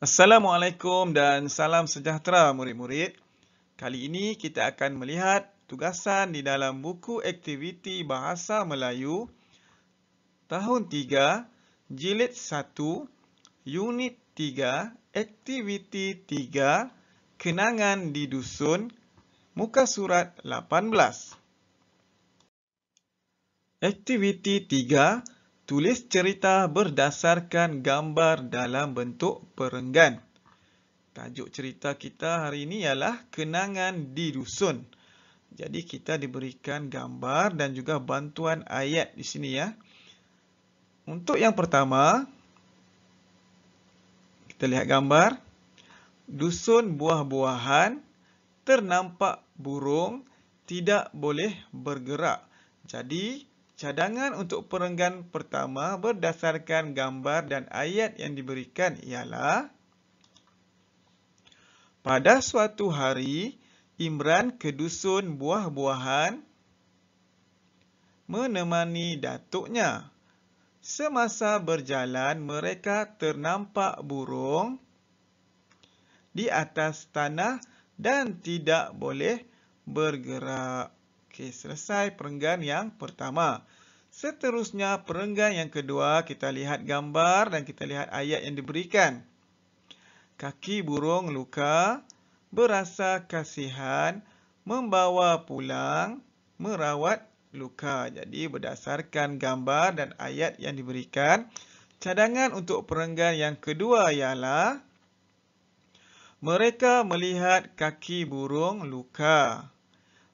Assalamualaikum dan salam sejahtera murid-murid. Kali ini kita akan melihat tugasan di dalam buku aktiviti Bahasa Melayu tahun 3, jilid 1, unit 3, aktiviti 3, kenangan di dusun, muka surat 18. Aktiviti 3 Tulis cerita berdasarkan gambar dalam bentuk perenggan. Tajuk cerita kita hari ini ialah Kenangan di Dusun. Jadi kita diberikan gambar dan juga bantuan ayat di sini ya. Untuk yang pertama, kita lihat gambar. Dusun buah-buahan, ternampak burung, tidak boleh bergerak. Jadi, Cadangan untuk perenggan pertama berdasarkan gambar dan ayat yang diberikan ialah Pada suatu hari, Imran ke dusun buah-buahan menemani datuknya. Semasa berjalan, mereka ternampak burung di atas tanah dan tidak boleh bergerak. Okey, selesai perenggan yang pertama. Seterusnya, perenggan yang kedua, kita lihat gambar dan kita lihat ayat yang diberikan. Kaki burung luka, berasa kasihan, membawa pulang, merawat luka. Jadi, berdasarkan gambar dan ayat yang diberikan, cadangan untuk perenggan yang kedua ialah mereka melihat kaki burung luka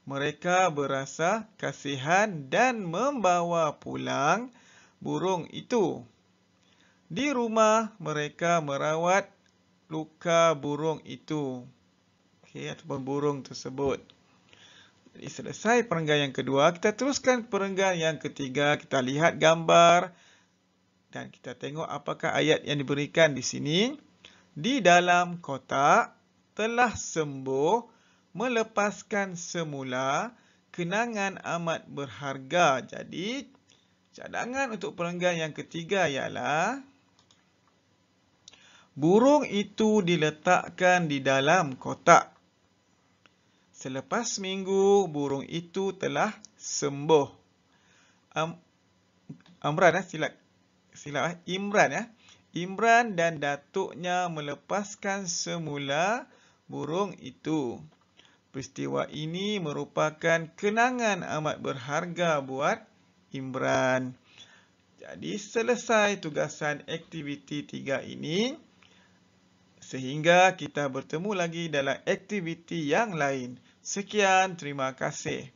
mereka berasa kasihan dan membawa pulang burung itu. Di rumah, mereka merawat luka burung itu. Okay, ataupun burung tersebut. Jadi, selesai perenggan yang kedua, kita teruskan perenggan yang ketiga. Kita lihat gambar dan kita tengok apakah ayat yang diberikan di sini. Di dalam kotak telah sembuh melepaskan semula kenangan amat berharga. Jadi, cadangan untuk perenggan yang ketiga ialah Burung itu diletakkan di dalam kotak. Selepas minggu burung itu telah sembuh. Am, Amran, ya, silap. silap ya. Imran, ya. Imran dan datuknya melepaskan semula burung itu. Peristiwa ini merupakan kenangan amat berharga buat Imran. Jadi selesai tugasan aktiviti tiga ini sehingga kita bertemu lagi dalam aktiviti yang lain. Sekian, terima kasih.